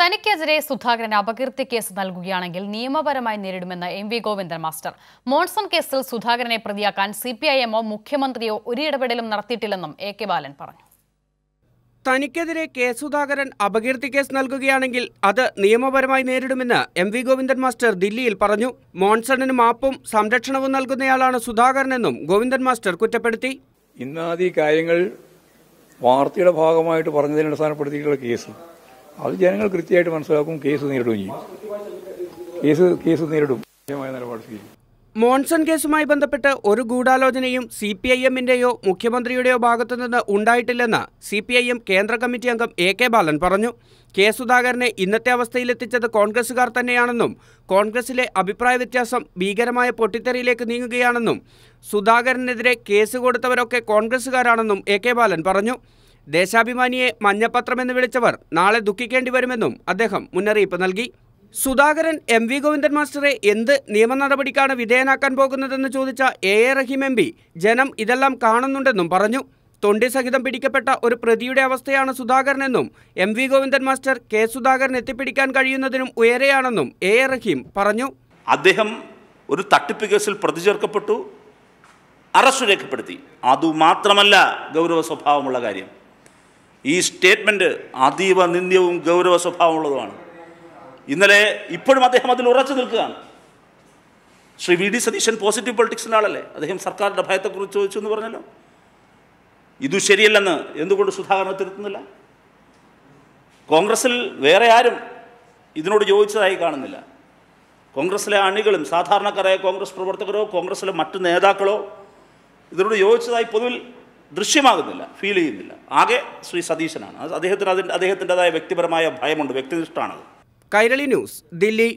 തനിക്കെതിരെ സുധാകരൻ അപകീർത്തി കേസ് നൽകുകയാണെങ്കിൽ നിയമപരമായി നേരിടുമെന്ന് M V Govindan master Monson കേസിൽ സുധാകരനെ പ്രതിയാക്കാൻ സി പി ഐ എമ്മോ മുഖ്യമന്ത്രിയോ ഒരിടപെടലും നടത്തിയിട്ടില്ലെന്നും എ കെ ബാലൻ പറഞ്ഞു തനിക്കെതിരെ കെ സുധാകരൻ അപകീർത്തി കേസ് നൽകുകയാണെങ്കിൽ അത് നിയമപരമായി നേരിടുമെന്ന് എം വി ഗോവിന്ദൻ മാസ്റ്റർ ദില്ലിയിൽ പറഞ്ഞു മോൺസണിന് മാപ്പും സംരക്ഷണവും നൽകുന്നയാളാണ് സുധാകരനെന്നും ഗോവിന്ദൻ മാസ്റ്റർ കുറ്റപ്പെടുത്തി ഇന്നാദി കാര്യങ്ങൾ വാർത്തയുടെ ഭാഗമായിട്ട് പറഞ്ഞതിനെ അടിസ്ഥാനപ്പെടുത്തിയിട്ടുള്ള കേസ് അത് ജനങ്ങൾ കൃത്യമായിട്ട് മനസ്സിലാക്കും കേസ് നേരിടുകയും ചെയ്യും കേസ് കേസ് നേരിടും മോൺസൺ കേസുമായി ബന്ധപ്പെട്ട് ഒരു ഗൂഢാലോചനയും സി പി ഐ എമ്മിന്റെയോ മുഖ്യമന്ത്രിയുടെയോ നിന്ന് ഉണ്ടായിട്ടില്ലെന്ന് സി പി ഐ എം കേന്ദ്ര കമ്മിറ്റി അംഗം എ കെ ബാലൻ പറഞ്ഞു കെ സുധാകരനെ ഇന്നത്തെ അവസ്ഥയിലെത്തിച്ചത് കോൺഗ്രസുകാർ തന്നെയാണെന്നും കോൺഗ്രസിലെ അഭിപ്രായ വ്യത്യാസം ഭീകരമായ പൊട്ടിത്തെറിയിലേക്ക് നീങ്ങുകയാണെന്നും സുധാകരനെതിരെ കേസ് കൊടുത്തവരൊക്കെ കോൺഗ്രസുകാരാണെന്നും എ കെ ബാലൻ പറഞ്ഞു ദേശാഭിമാനിയെ മഞ്ഞപ്പത്രമെന്ന് വിളിച്ചവർ നാളെ ദുഃഖിക്കേണ്ടി വരുമെന്നും അദ്ദേഹം മുന്നറിയിപ്പ് നൽകി സുധാകരൻ എം വി ഗോവിന്ദൻ മാസ്റ്ററെ എന്ത് നിയമ നടപടിക്കാണ് വിധേയനാക്കാൻ പോകുന്നതെന്ന് ചോദിച്ച A A Rahim M P ജനം ഇതെല്ലാം കാണുന്നുണ്ടെന്നും പറഞ്ഞു തൊണ്ടി സഹിതം പിടിക്കപ്പെട്ട ഒരു പ്രതിയുടെ അവസ്ഥയാണ് സുധാകരനെന്നും M V Govindan master K Sudhakaran എത്തിപ്പിടിക്കാൻ കഴിയുന്നതിനും ഉയരെയാണെന്നും എ എ റഹീം പറഞ്ഞു അദ്ദേഹം ഒരു തട്ടിപ്പ് കേസിൽ പ്രതി ചേർക്കപ്പെട്ടു അറസ്റ്റ് രേഖപ്പെടുത്തി അതുമാത്രമല്ല ഗൗരവ സ്വഭാവമുള്ള കാര്യം ഈ സ്റ്റേറ്റ്മെൻ്റ് അതീവ നിന്ദ്യവും ഗൗരവ സ്വഭാവമുള്ളതുമാണ് ഇന്നലെ ഇപ്പോഴും അദ്ദേഹം അതിൽ ഉറച്ചു നിൽക്കുകയാണ് Shri V D Satheesan positive പൊളിറ്റിക്സിൻ്റെ ആളല്ലേ അദ്ദേഹം സർക്കാരിൻ്റെ ഭയത്തെക്കുറിച്ച് ചോദിച്ചു എന്ന് പറഞ്ഞല്ലോ ഇതു ശരിയല്ലെന്ന് എന്തുകൊണ്ട് സുധാകരനെ തിരുത്തുന്നില്ല കോൺഗ്രസിൽ വേറെ ആരും ഇതിനോട് ചോദിച്ചതായി കാണുന്നില്ല കോൺഗ്രസിലെ അണികളും സാധാരണക്കാരായ കോൺഗ്രസ് പ്രവർത്തകരോ കോൺഗ്രസിലെ മറ്റ് നേതാക്കളോ ഇതിനോട് യോജിച്ചതായി പൊതുവിൽ ദൃശ്യമാകുന്നില്ല ഫീൽ ചെയ്യുന്നില്ല ആകെ ശ്രീ സതീശനാണ് അദ്ദേഹത്തിന് അതിൻ്റെ അദ്ദേഹത്തിൻ്റെതായ വ്യക്തിപരമായ ഭയമുണ്ട് വ്യക്തിനിഷ്ഠമാണത് കൈരളി ന്യൂസ് ദില്ലി